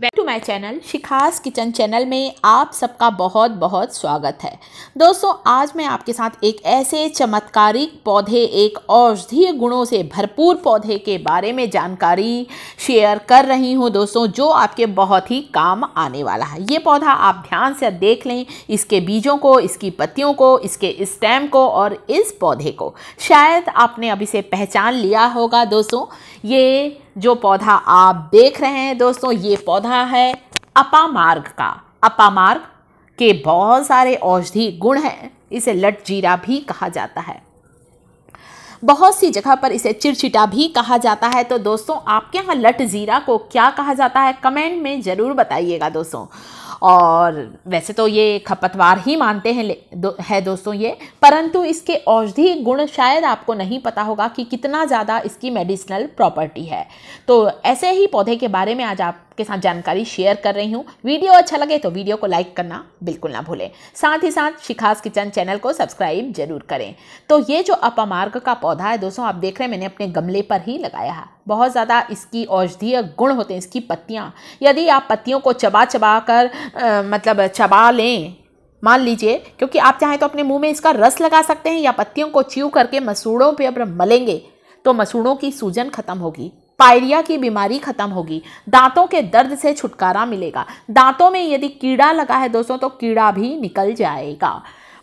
welcome to my channel Shikha's kitchen channel में आप सबका बहुत बहुत स्वागत है दोस्तों आज मैं आपके साथ एक ऐसे चमत्कारिक पौधे एक औषधीय गुणों से भरपूर पौधे के बारे में जानकारी शेयर कर रही हूं दोस्तों जो आपके बहुत ही काम आने वाला है ये पौधा आप ध्यान से देख लें इसके बीजों को इसकी पत्तियों को इसके स्टैम को और इस पौधे को शायद आपने अभी से पहचान लिया होगा दोस्तों ये जो पौधा आप देख रहे हैं दोस्तों ये पौधा है अपामार्ग का अपामार्ग के बहुत सारे औषधि गुण हैं इसे लट जीरा भी कहा जाता है बहुत सी जगह पर इसे चिड़चिटा भी कहा जाता है तो दोस्तों आपके यहाँ लट ज़ीरा को क्या कहा जाता है कमेंट में ज़रूर बताइएगा दोस्तों और वैसे तो ये खपतवार ही मानते हैं दो, है दोस्तों ये परंतु इसके औषधि गुण शायद आपको नहीं पता होगा कि कितना ज़्यादा इसकी मेडिसिनल प्रॉपर्टी है तो ऐसे ही पौधे के बारे में आज आप आपके साथ जानकारी शेयर कर रही हूँ वीडियो अच्छा लगे तो वीडियो को लाइक करना बिल्कुल ना भूलें साथ ही साथ शिखास किचन चैनल को सब्सक्राइब जरूर करें तो ये जो अपामार्ग का पौधा है दोस्तों आप देख रहे हैं मैंने अपने गमले पर ही लगाया है बहुत ज़्यादा इसकी औषधीय गुण होते हैं इसकी पत्तियाँ यदि आप पत्तियों को चबा चबा कर आ, मतलब चबा लें मान लीजिए क्योंकि आप चाहें तो अपने मुंह में इसका रस लगा सकते हैं या पत्तियों को च्यू करके मसूड़ों पे अब मलेंगे तो मसूड़ों की सूजन खत्म होगी पायरिया की बीमारी खत्म होगी दांतों के दर्द से छुटकारा मिलेगा दांतों में यदि कीड़ा लगा है दोस्तों तो कीड़ा भी निकल जाएगा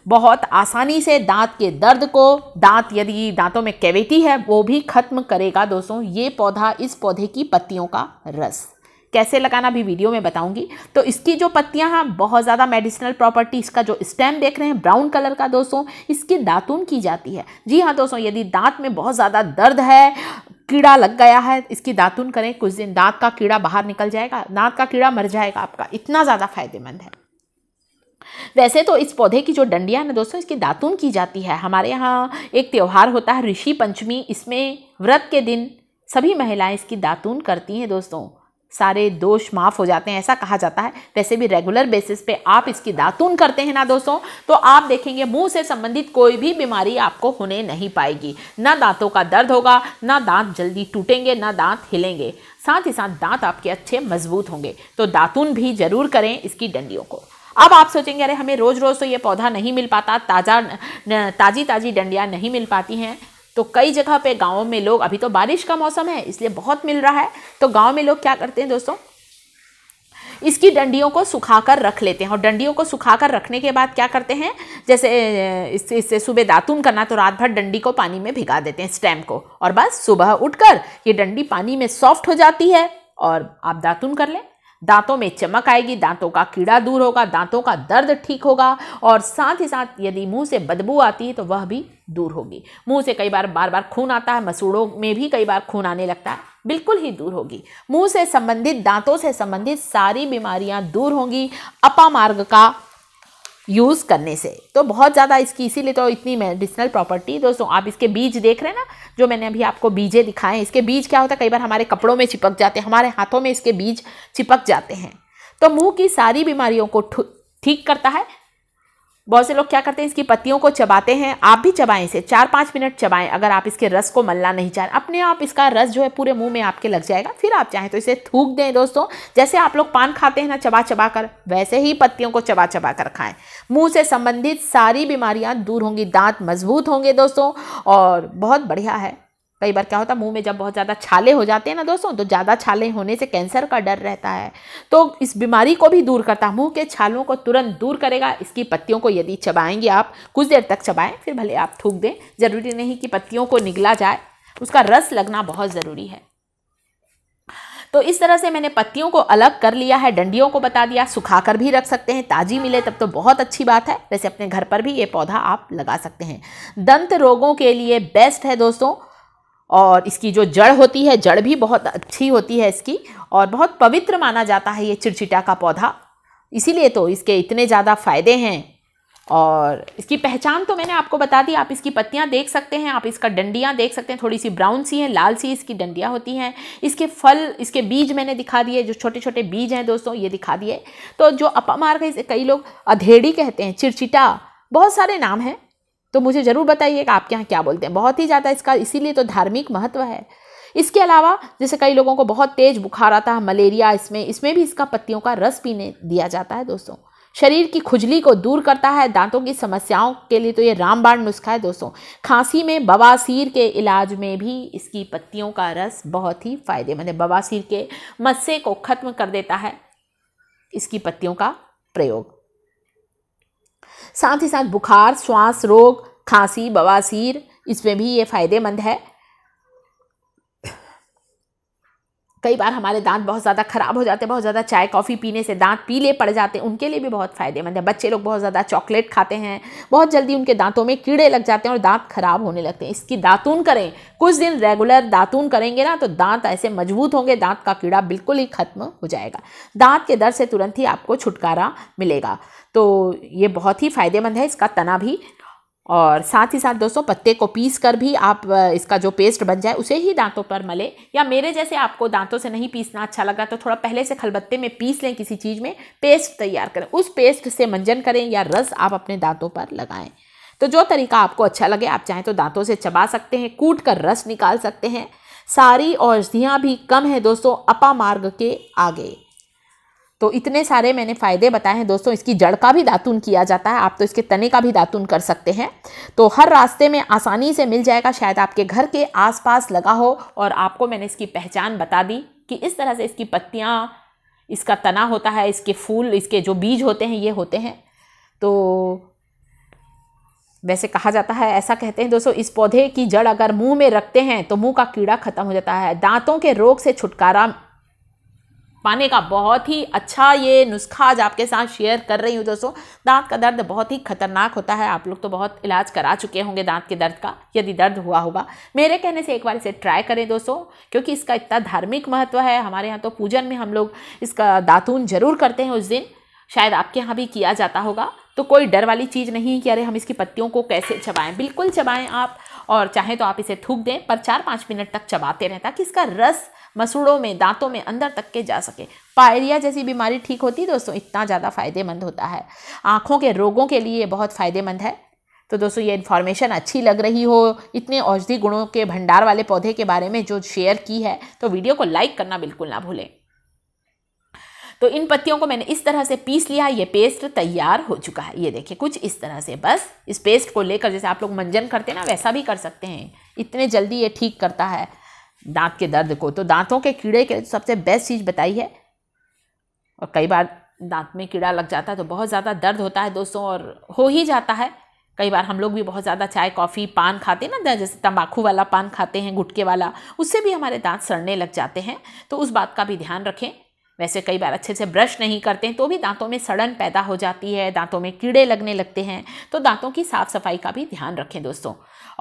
बहुत आसानी से दांत के दर्द को दांत यदि दांतों में कैविटी है वो भी खत्म करेगा दोस्तों ये पौधा इस पौधे की पत्तियों का रस कैसे लगाना भी वीडियो में बताऊंगी तो इसकी जो पत्तियां हैं बहुत ज़्यादा मेडिसिनल प्रॉपर्टी इसका जो स्टेम देख रहे हैं ब्राउन कलर का दोस्तों इसकी दातून की जाती है जी हाँ दोस्तों यदि दांत में बहुत ज़्यादा दर्द है कीड़ा लग गया है इसकी दातून करें कुछ दिन दाँत का कीड़ा बाहर निकल जाएगा दाँत का कीड़ा मर जाएगा आपका इतना ज़्यादा फायदेमंद है वैसे तो इस पौधे की जो डंडियाँ ना दोस्तों इसकी दातून की जाती है हमारे यहाँ एक त्यौहार होता है ऋषि पंचमी इसमें व्रत के दिन सभी महिलाएं इसकी दातून करती हैं दोस्तों सारे दोष माफ़ हो जाते हैं ऐसा कहा जाता है वैसे भी रेगुलर बेसिस पे आप इसकी दातून करते हैं ना दोस्तों तो आप देखेंगे मुंह से संबंधित कोई भी बीमारी आपको होने नहीं पाएगी ना दांतों का दर्द होगा ना दांत जल्दी टूटेंगे ना दांत हिलेंगे साथ ही साथ दांत आपके अच्छे मजबूत होंगे तो दातून भी जरूर करें इसकी डंडियों को अब आप सोचेंगे अरे हमें रोज़ रोज़ तो ये पौधा नहीं मिल पाता ताज़ा ताज़ी ताज़ी डंडियाँ नहीं मिल पाती हैं तो कई जगह पे गाँव में लोग अभी तो बारिश का मौसम है इसलिए बहुत मिल रहा है तो गाँव में लोग क्या करते हैं दोस्तों इसकी डंडियों को सुखाकर रख लेते हैं और डंडियों को सुखाकर रखने के बाद क्या करते हैं जैसे इससे इससे सुबह दातुन करना तो रात भर डंडी को पानी में भिगा देते हैं स्टैम्प को और बस सुबह उठकर ये डंडी पानी में सॉफ्ट हो जाती है और आप दातुन कर लें दांतों में चमक आएगी दांतों का कीड़ा दूर होगा दांतों का दर्द ठीक होगा और साथ ही साथ यदि मुंह से बदबू आती है तो वह भी दूर होगी मुंह से कई बार बार बार खून आता है मसूड़ों में भी कई बार खून आने लगता है बिल्कुल ही दूर होगी मुंह से संबंधित दांतों से संबंधित सारी बीमारियां दूर होंगी अपामार्ग का यूज़ करने से तो बहुत ज़्यादा इसकी इसीलिए तो इतनी मेडिसिनल प्रॉपर्टी दोस्तों आप इसके बीज देख रहे हैं ना जो मैंने अभी आपको बीजे दिखाए इसके बीज क्या होता है कई बार हमारे कपड़ों में चिपक जाते हैं हमारे हाथों में इसके बीज चिपक जाते हैं तो मुंह की सारी बीमारियों को ठीक करता है बहुत से लोग क्या करते हैं इसकी पत्तियों को चबाते हैं आप भी चबाएं इसे चार पाँच मिनट चबाएं अगर आप इसके रस को मलना नहीं चाहें अपने आप इसका रस जो है पूरे मुंह में आपके लग जाएगा फिर आप चाहें तो इसे थूक दें दोस्तों जैसे आप लोग पान खाते हैं ना चबा चबा कर वैसे ही पत्तियों को चबा चबा कर खाएँ मुँह से संबंधित सारी बीमारियाँ दूर होंगी दाँत मजबूत होंगे दोस्तों और बहुत बढ़िया है कई बार क्या होता है मुंह में जब बहुत ज़्यादा छाले हो जाते हैं ना दोस्तों तो ज़्यादा छाले होने से कैंसर का डर रहता है तो इस बीमारी को भी दूर करता है मुँह के छालों को तुरंत दूर करेगा इसकी पत्तियों को यदि चबाएंगे आप कुछ देर तक चबाएं फिर भले आप थूक दें ज़रूरी नहीं कि पत्तियों को निगला जाए उसका रस लगना बहुत ज़रूरी है तो इस तरह से मैंने पत्तियों को अलग कर लिया है डंडियों को बता दिया सुखा कर भी रख सकते हैं ताजी मिले तब तो बहुत अच्छी बात है वैसे अपने घर पर भी ये पौधा आप लगा सकते हैं दंत रोगों के लिए बेस्ट है दोस्तों और इसकी जो जड़ होती है जड़ भी बहुत अच्छी होती है इसकी और बहुत पवित्र माना जाता है ये चिड़चिटा का पौधा इसीलिए तो इसके इतने ज़्यादा फ़ायदे हैं और इसकी पहचान तो मैंने आपको बता दी आप इसकी पत्तियाँ देख सकते हैं आप इसका डंडियाँ देख सकते हैं थोड़ी सी ब्राउन सी हैं लाल सी इसकी डंडियाँ होती हैं इसके फल इसके बीज मैंने दिखा दिए जो छोटे छोटे बीज हैं दोस्तों ये दिखा दिए तो जो अपमार्ग है कई लोग अधेड़ी कहते हैं चिड़चिटा बहुत सारे नाम हैं तो मुझे ज़रूर बताइए कि आपके यहाँ क्या बोलते हैं बहुत ही ज़्यादा इसका इसीलिए तो धार्मिक महत्व है इसके अलावा जैसे कई लोगों को बहुत तेज़ बुखार आता है मलेरिया इसमें इसमें भी इसका पत्तियों का रस पीने दिया जाता है दोस्तों शरीर की खुजली को दूर करता है दांतों की समस्याओं के लिए तो ये रामबाण नुस्खा है दोस्तों खांसी में बवासीर के इलाज में भी इसकी पत्तियों का रस बहुत ही फायदेमंद है बवासीर के मस्से को ख़त्म कर देता है इसकी पत्तियों का प्रयोग साथ ही साथ बुखार श्वास रोग खांसी बवासीर इसमें भी ये फ़ायदेमंद है कई बार हमारे दांत बहुत ज़्यादा ख़राब हो जाते हैं बहुत ज़्यादा चाय कॉफ़ी पीने से दांत पीले पड़ जाते हैं उनके लिए भी बहुत फ़ायदेमंद है बच्चे लोग बहुत ज़्यादा चॉकलेट खाते हैं बहुत जल्दी उनके दांतों में कीड़े लग जाते हैं और दांत खराब होने लगते हैं इसकी दातून करें कुछ दिन रेगुलर दातून करेंगे ना तो दांत ऐसे मजबूत होंगे दांत का कीड़ा बिल्कुल ही खत्म हो जाएगा दांत के दर्द से तुरंत ही आपको छुटकारा मिलेगा तो ये बहुत ही फ़ायदेमंद है इसका तना भी और साथ ही साथ दोस्तों पत्ते को पीस कर भी आप इसका जो पेस्ट बन जाए उसे ही दांतों पर मले या मेरे जैसे आपको दांतों से नहीं पीसना अच्छा लगा तो थोड़ा पहले से खलबत्ते में पीस लें किसी चीज़ में पेस्ट तैयार करें उस पेस्ट से मंजन करें या रस आप अपने दांतों पर लगाएं तो जो तरीका आपको अच्छा लगे आप चाहें तो दांतों से चबा सकते हैं कूट कर रस निकाल सकते हैं सारी औषधियाँ भी कम है दोस्तों अपा मार्ग के आगे तो इतने सारे मैंने फ़ायदे बताए हैं दोस्तों इसकी जड़ का भी दातून किया जाता है आप तो इसके तने का भी दातून कर सकते हैं तो हर रास्ते में आसानी से मिल जाएगा शायद आपके घर के आसपास लगा हो और आपको मैंने इसकी पहचान बता दी कि इस तरह से इसकी पत्तियाँ इसका तना होता है इसके फूल इसके जो बीज होते हैं ये होते हैं तो वैसे कहा जाता है ऐसा कहते हैं दोस्तों इस पौधे की जड़ अगर मुंह में रखते हैं तो मुंह का कीड़ा खत्म हो जाता है दांतों के रोग से छुटकारा पाने का बहुत ही अच्छा ये नुस्खा आज आपके साथ शेयर कर रही हूँ दोस्तों दांत का दर्द बहुत ही खतरनाक होता है आप लोग तो बहुत इलाज करा चुके होंगे दांत के दर्द का यदि दर्द हुआ होगा मेरे कहने से एक बार इसे ट्राई करें दोस्तों क्योंकि इसका इतना धार्मिक महत्व है हमारे यहाँ तो पूजन में हम लोग इसका दातून जरूर करते हैं उस दिन शायद आपके यहाँ भी किया जाता होगा तो कोई डर वाली चीज़ नहीं कि अरे हम इसकी पत्तियों को कैसे चबाएं बिल्कुल चबाएं आप और चाहे तो आप इसे थूक दें पर चार पाँच मिनट तक चबाते रहें ताकि इसका रस मसूड़ों में दांतों में अंदर तक के जा सके पायरिया जैसी बीमारी ठीक होती दोस्तों इतना ज़्यादा फ़ायदेमंद होता है आँखों के रोगों के लिए बहुत फ़ायदेमंद है तो दोस्तों ये इन्फॉर्मेशन अच्छी लग रही हो इतने औषधि गुणों के भंडार वाले पौधे के बारे में जो शेयर की है तो वीडियो को लाइक करना बिल्कुल ना भूलें तो इन पत्तियों को मैंने इस तरह से पीस लिया ये पेस्ट तैयार हो चुका है ये देखिए कुछ इस तरह से बस इस पेस्ट को लेकर जैसे आप लोग मंजन करते हैं ना वैसा भी कर सकते हैं इतने जल्दी ये ठीक करता है दांत के दर्द को तो दांतों के कीड़े के सबसे बेस्ट चीज़ बताई है और कई बार दांत में कीड़ा लग जाता है तो बहुत ज़्यादा दर्द होता है दोस्तों और हो ही जाता है कई बार हम लोग भी बहुत ज़्यादा चाय कॉफ़ी पान खाते हैं ना जैसे तंबाकू वाला पान खाते हैं गुटके वाला उससे भी हमारे दांत सड़ने लग जाते हैं तो उस बात का भी ध्यान रखें वैसे कई बार अच्छे से ब्रश नहीं करते हैं तो भी दांतों में सड़न पैदा हो जाती है दांतों में कीड़े लगने लगते हैं तो दांतों की साफ़ सफाई का भी ध्यान रखें दोस्तों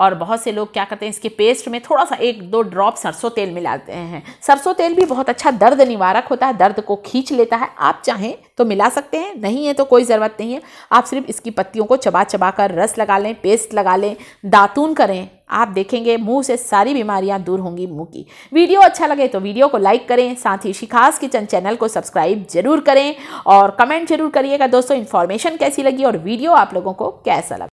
और बहुत से लोग क्या करते हैं इसके पेस्ट में थोड़ा सा एक दो ड्रॉप सरसों तेल मिलाते हैं सरसों तेल भी बहुत अच्छा दर्द निवारक होता है दर्द को खींच लेता है आप चाहें तो मिला सकते हैं नहीं है तो कोई ज़रूरत नहीं है आप सिर्फ इसकी पत्तियों को चबा चबा कर रस लगा लें पेस्ट लगा लें दातून करें आप देखेंगे मुंह से सारी बीमारियां दूर होंगी मुंह की वीडियो अच्छा लगे तो वीडियो को लाइक करें साथ ही शिखास किचन चैनल को सब्सक्राइब जरूर करें और कमेंट जरूर करिएगा दोस्तों इन्फॉर्मेशन कैसी लगी और वीडियो आप लोगों को कैसा लगा